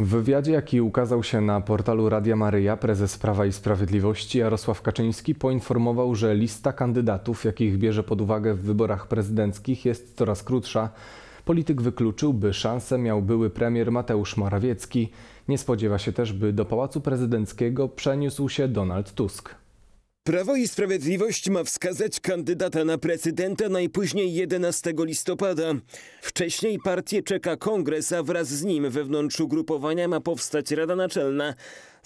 W wywiadzie, jaki ukazał się na portalu Radia Maryja, prezes Prawa i Sprawiedliwości Jarosław Kaczyński poinformował, że lista kandydatów, jakich bierze pod uwagę w wyborach prezydenckich, jest coraz krótsza. Polityk wykluczył, by szansę miał były premier Mateusz Morawiecki. Nie spodziewa się też, by do pałacu prezydenckiego przeniósł się Donald Tusk. Prawo i Sprawiedliwość ma wskazać kandydata na prezydenta najpóźniej 11 listopada. Wcześniej partię czeka kongres, a wraz z nim wewnątrz ugrupowania ma powstać Rada Naczelna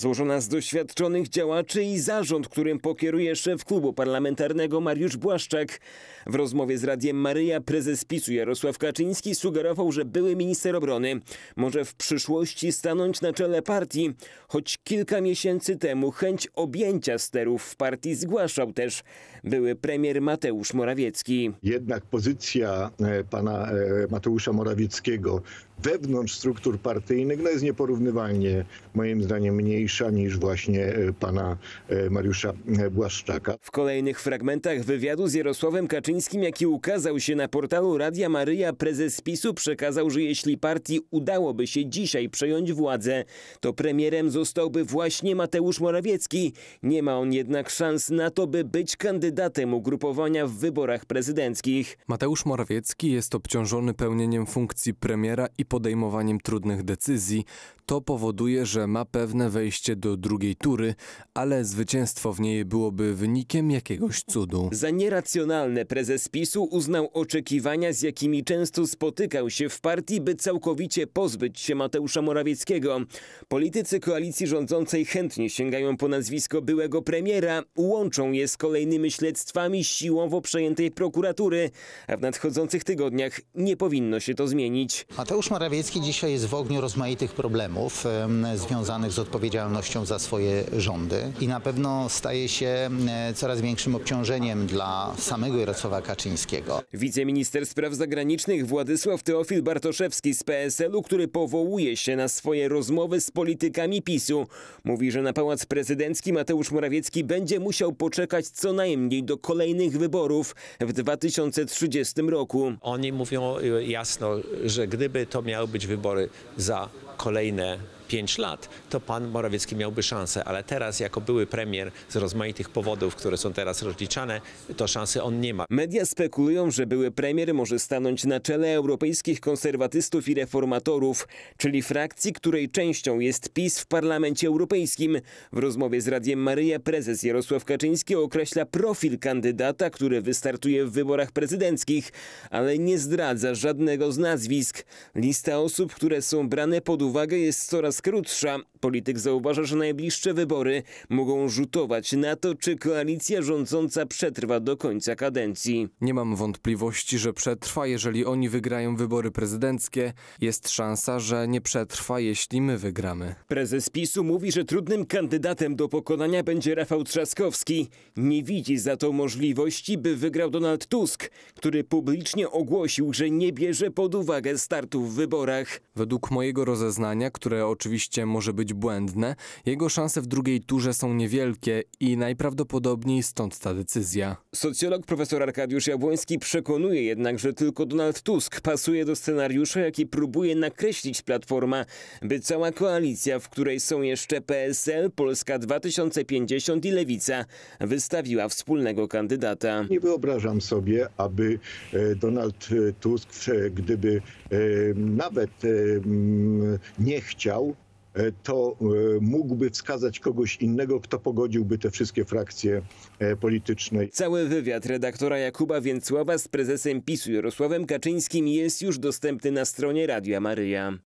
złożona z doświadczonych działaczy i zarząd, którym pokieruje szef klubu parlamentarnego Mariusz Błaszczak. W rozmowie z Radiem Maryja prezes PiSu Jarosław Kaczyński sugerował, że były minister obrony może w przyszłości stanąć na czele partii, choć kilka miesięcy temu chęć objęcia sterów w partii zgłaszał też były premier Mateusz Morawiecki. Jednak pozycja e, pana e, Mateusza Morawieckiego wewnątrz struktur partyjnych no jest nieporównywalnie moim zdaniem mniejsza mniejsza niż właśnie e, pana e, Mariusza e, Błaszczaka. W kolejnych fragmentach wywiadu z Jarosławem Kaczyńskim, jaki ukazał się na portalu Radia Maryja, prezes PiSu przekazał, że jeśli partii udałoby się dzisiaj przejąć władzę, to premierem zostałby właśnie Mateusz Morawiecki. Nie ma on jednak szans na to, by być kandydatem ugrupowania w wyborach prezydenckich. Mateusz Morawiecki jest obciążony pełnieniem funkcji premiera i podejmowaniem trudnych decyzji, to powoduje, że ma pewne wejście do drugiej tury, ale zwycięstwo w niej byłoby wynikiem jakiegoś cudu. Za nieracjonalne prezes PiSu uznał oczekiwania, z jakimi często spotykał się w partii, by całkowicie pozbyć się Mateusza Morawieckiego. Politycy koalicji rządzącej chętnie sięgają po nazwisko byłego premiera, łączą je z kolejnymi śledztwami siłowo przejętej prokuratury, a w nadchodzących tygodniach nie powinno się to zmienić. Mateusz Morawiecki dzisiaj jest w ogniu rozmaitych problemów problemów związanych z odpowiedzialnością za swoje rządy i na pewno staje się e, coraz większym obciążeniem dla samego Jarosława Kaczyńskiego. Wiceminister spraw zagranicznych Władysław Teofil Bartoszewski z PSL-u, który powołuje się na swoje rozmowy z politykami PiSu, mówi, że na Pałac Prezydencki Mateusz Morawiecki będzie musiał poczekać co najmniej do kolejnych wyborów w 2030 roku. Oni mówią e, jasno, że gdyby to miały być wybory za kolejne Yeah. 5 lat, to pan Morawiecki miałby szansę, ale teraz jako były premier z rozmaitych powodów, które są teraz rozliczane, to szansy on nie ma. Media spekulują, że były premier może stanąć na czele europejskich konserwatystów i reformatorów, czyli frakcji, której częścią jest PiS w Parlamencie Europejskim. W rozmowie z Radiem Maryja prezes Jarosław Kaczyński określa profil kandydata, który wystartuje w wyborach prezydenckich, ale nie zdradza żadnego z nazwisk. Lista osób, które są brane pod uwagę jest coraz krótsza. Polityk zauważa, że najbliższe wybory mogą rzutować na to, czy koalicja rządząca przetrwa do końca kadencji. Nie mam wątpliwości, że przetrwa, jeżeli oni wygrają wybory prezydenckie. Jest szansa, że nie przetrwa, jeśli my wygramy. Prezes PiSu mówi, że trudnym kandydatem do pokonania będzie Rafał Trzaskowski. Nie widzi za to możliwości, by wygrał Donald Tusk, który publicznie ogłosił, że nie bierze pod uwagę startu w wyborach. Według mojego rozeznania, które oczywiście oczywiście może być błędne, jego szanse w drugiej turze są niewielkie i najprawdopodobniej stąd ta decyzja. Socjolog profesor Arkadiusz Jabłoński przekonuje jednak, że tylko Donald Tusk pasuje do scenariusza, jaki próbuje nakreślić Platforma, by cała koalicja, w której są jeszcze PSL, Polska 2050 i Lewica, wystawiła wspólnego kandydata. Nie wyobrażam sobie, aby e, Donald e, Tusk, e, gdyby nawet nie chciał, E, to e, mógłby wskazać kogoś innego, kto pogodziłby te wszystkie frakcje e, polityczne. Cały wywiad redaktora Jakuba Więcława z prezesem PiSu Jarosławem Kaczyńskim jest już dostępny na stronie Radia Maryja.